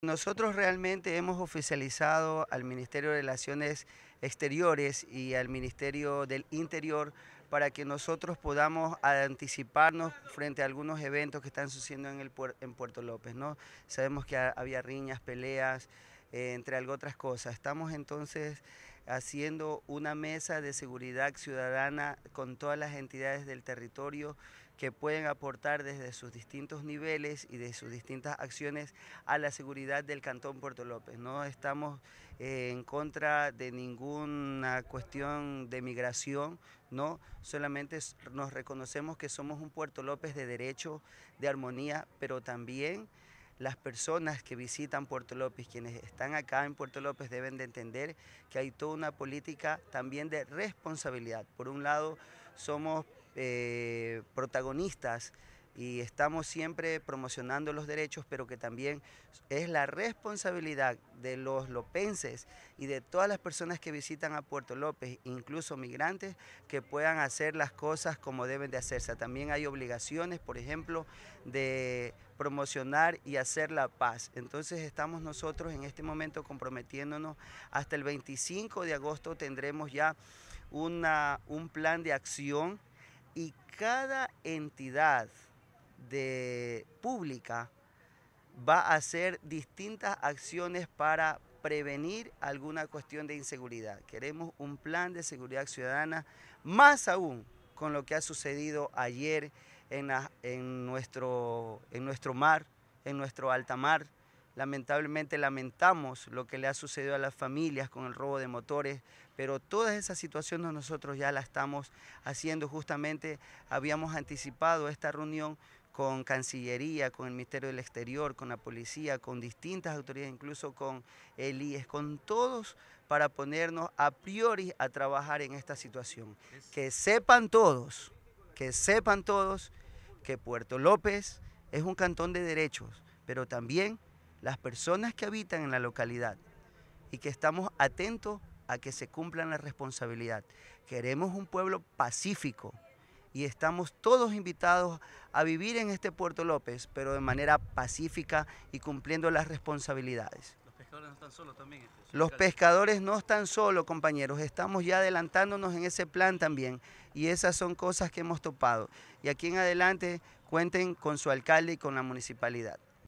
Nosotros realmente hemos oficializado al Ministerio de Relaciones Exteriores y al Ministerio del Interior para que nosotros podamos anticiparnos frente a algunos eventos que están sucediendo en, el en Puerto López. ¿no? Sabemos que había riñas, peleas, eh, entre algo otras cosas. Estamos entonces haciendo una mesa de seguridad ciudadana con todas las entidades del territorio que pueden aportar desde sus distintos niveles y de sus distintas acciones a la seguridad del Cantón Puerto López. No estamos eh, en contra de ninguna cuestión de migración, no, solamente nos reconocemos que somos un Puerto López de derecho, de armonía, pero también las personas que visitan Puerto López, quienes están acá en Puerto López, deben de entender que hay toda una política también de responsabilidad. Por un lado, somos eh, protagonistas y estamos siempre promocionando los derechos, pero que también es la responsabilidad de los lopenses y de todas las personas que visitan a Puerto López, incluso migrantes, que puedan hacer las cosas como deben de hacerse. También hay obligaciones, por ejemplo, de promocionar y hacer la paz. Entonces estamos nosotros en este momento comprometiéndonos. Hasta el 25 de agosto tendremos ya una, un plan de acción y cada entidad pública va a hacer distintas acciones para prevenir alguna cuestión de inseguridad. Queremos un plan de seguridad ciudadana, más aún con lo que ha sucedido ayer en, en, nuestro, en nuestro mar, en nuestro alta mar, lamentablemente lamentamos lo que le ha sucedido a las familias con el robo de motores, pero todas esas situaciones nosotros ya las estamos haciendo justamente, habíamos anticipado esta reunión con Cancillería, con el Ministerio del Exterior, con la Policía, con distintas autoridades, incluso con el IES, con todos para ponernos a priori a trabajar en esta situación. Que sepan todos, que sepan todos que Puerto López es un cantón de derechos, pero también las personas que habitan en la localidad y que estamos atentos a que se cumplan la responsabilidad. Queremos un pueblo pacífico y estamos todos invitados a vivir en este Puerto López, pero de manera pacífica y cumpliendo las responsabilidades. Los pescadores no están solos también. Este, Los pescadores no están solos, compañeros. Estamos ya adelantándonos en ese plan también y esas son cosas que hemos topado. Y aquí en adelante cuenten con su alcalde y con la municipalidad.